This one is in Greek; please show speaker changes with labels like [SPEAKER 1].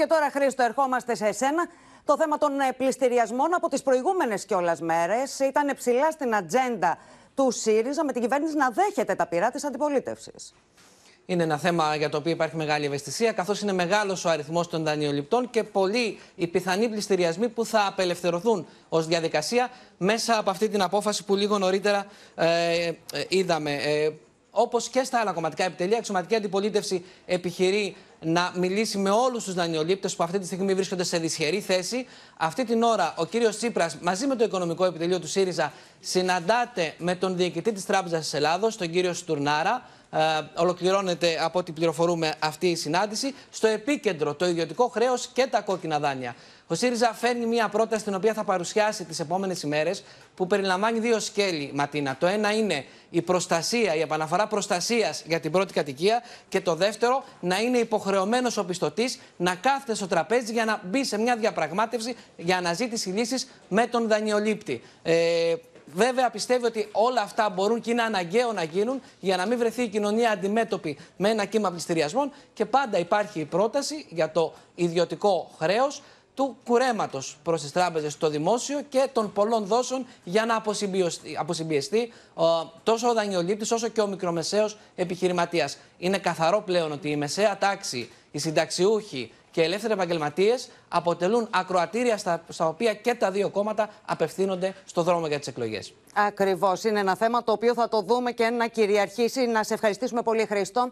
[SPEAKER 1] Και τώρα, Χρήστο, ερχόμαστε σε εσένα. Το θέμα των ε, πληστηριασμών από τις προηγούμενες κιόλας μέρες ήταν ψηλά στην ατζέντα του ΣΥΡΙΖΑ με την κυβέρνηση να δέχεται τα πειρά της
[SPEAKER 2] αντιπολίτευσης. Είναι ένα θέμα για το οποίο υπάρχει μεγάλη ευαισθησία, καθώς είναι μεγάλος ο αριθμός των δανειοληπτών και πολλοί οι πιθανοί πληστηριασμοί που θα απελευθερωθούν ως διαδικασία μέσα από αυτή την απόφαση που λίγο νωρίτερα ε, ε είδαμε. Ε, Όπως και στα άλλα κομματικά επιτελεία, η αξιωματική αντιπολίτευση επιχειρεί να μιλήσει με όλους τους δανειολήπτες που αυτή τη στιγμή βρίσκονται σε δυσχερή θέση. Αυτή την ώρα ο κύριος Τσίπρας μαζί με το οικονομικό επιτελείο του ΣΥΡΙΖΑ συναντάται με τον διοικητή της Τράπεζας της Ελλάδος, τον κύριο Στουρνάρα. Ε, ολοκληρώνεται από ό,τι πληροφορούμε αυτή η συνάντηση. Στο επίκεντρο το ιδιωτικό χρέος και τα κόκκινα δάνεια. Ο ΣΥΡΙΖΑ φέρνει μία πρόταση την οποία θα παρουσιάσει τις επόμενες ημέρες, που περιλαμβάνει δύο σκέλη, Ματίνα. Το ένα είναι η προστασία, η επαναφορά προστασίας για την πρώτη κατοικία και το δεύτερο να είναι υποχρεωμένο υποχρεωμένος ο πιστωτής να κάθεται στο τραπέζι για να μπει σε μια διαπραγμάτευση για αναζήτηση λύσης με τον δανειολήπτη. Ε, Βέβαια, πιστεύει ότι όλα αυτά μπορούν και είναι αναγκαίο να γίνουν για να μην βρεθεί η κοινωνία αντιμέτωπη με ένα κύμα πληστηριασμών. Και πάντα υπάρχει η πρόταση για το ιδιωτικό χρέος του κουρέματος προς τις τράπεζες, το δημόσιο και των πολλών δόσεων για να αποσυμπιεστεί τόσο ο δανειολήπτης όσο και ο μικρομεσαίος επιχειρηματίας. Είναι καθαρό πλέον ότι η μεσαία τάξη, οι συνταξιούχοι και οι ελεύθεροι επαγγελματίες αποτελούν ακροατήρια στα, οποία και τα δύο κόμματα απευθύνονται στο δρόμο για τις εκλογές.
[SPEAKER 1] Ακριβώς. Είναι ένα θέμα το οποίο θα το δούμε και να κυριαρχήσει. Να σε ευχαριστήσουμε πολύ, Χρήστο.